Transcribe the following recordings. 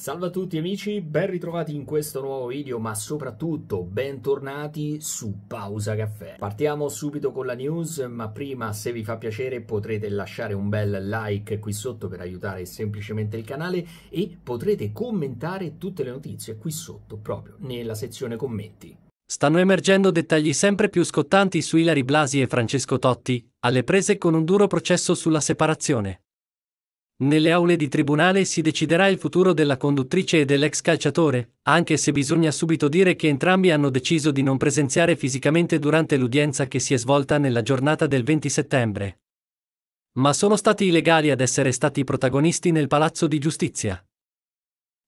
Salve a tutti amici, ben ritrovati in questo nuovo video, ma soprattutto bentornati su Pausa Caffè. Partiamo subito con la news, ma prima se vi fa piacere potrete lasciare un bel like qui sotto per aiutare semplicemente il canale e potrete commentare tutte le notizie qui sotto, proprio nella sezione commenti. Stanno emergendo dettagli sempre più scottanti su Ilari Blasi e Francesco Totti, alle prese con un duro processo sulla separazione. Nelle aule di tribunale si deciderà il futuro della conduttrice e dell'ex calciatore, anche se bisogna subito dire che entrambi hanno deciso di non presenziare fisicamente durante l'udienza che si è svolta nella giornata del 20 settembre. Ma sono stati i legali ad essere stati protagonisti nel palazzo di giustizia.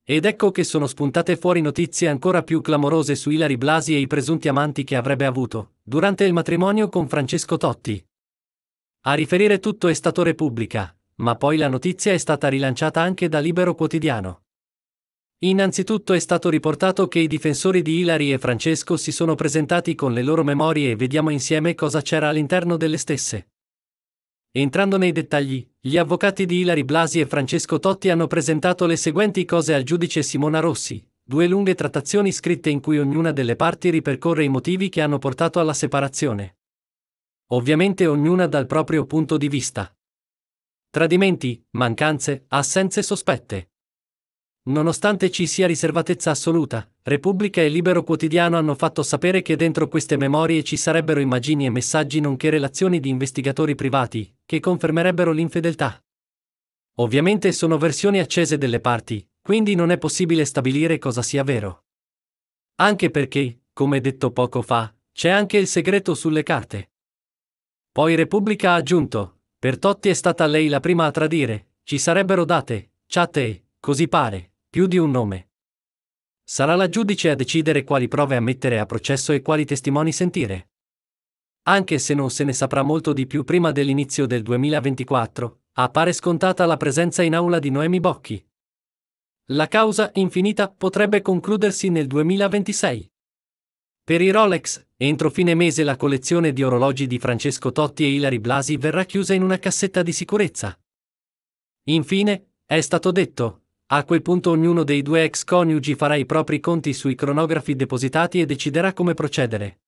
Ed ecco che sono spuntate fuori notizie ancora più clamorose su Ilari Blasi e i presunti amanti che avrebbe avuto, durante il matrimonio con Francesco Totti. A riferire tutto è stato Repubblica, ma poi la notizia è stata rilanciata anche da Libero Quotidiano. Innanzitutto è stato riportato che i difensori di Ilari e Francesco si sono presentati con le loro memorie e vediamo insieme cosa c'era all'interno delle stesse. Entrando nei dettagli, gli avvocati di Ilari Blasi e Francesco Totti hanno presentato le seguenti cose al giudice Simona Rossi, due lunghe trattazioni scritte in cui ognuna delle parti ripercorre i motivi che hanno portato alla separazione. Ovviamente ognuna dal proprio punto di vista. Tradimenti, mancanze, assenze sospette. Nonostante ci sia riservatezza assoluta, Repubblica e Libero Quotidiano hanno fatto sapere che dentro queste memorie ci sarebbero immagini e messaggi nonché relazioni di investigatori privati, che confermerebbero l'infedeltà. Ovviamente sono versioni accese delle parti, quindi non è possibile stabilire cosa sia vero. Anche perché, come detto poco fa, c'è anche il segreto sulle carte. Poi Repubblica ha aggiunto, per Totti è stata lei la prima a tradire, ci sarebbero date, chatte e, così pare, più di un nome. Sarà la giudice a decidere quali prove ammettere a processo e quali testimoni sentire. Anche se non se ne saprà molto di più prima dell'inizio del 2024, appare scontata la presenza in aula di Noemi Bocchi. La causa infinita potrebbe concludersi nel 2026. Per i Rolex, entro fine mese la collezione di orologi di Francesco Totti e Ilari Blasi verrà chiusa in una cassetta di sicurezza. Infine, è stato detto, a quel punto ognuno dei due ex coniugi farà i propri conti sui cronografi depositati e deciderà come procedere.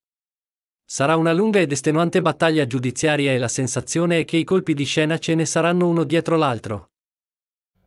Sarà una lunga ed estenuante battaglia giudiziaria e la sensazione è che i colpi di scena ce ne saranno uno dietro l'altro.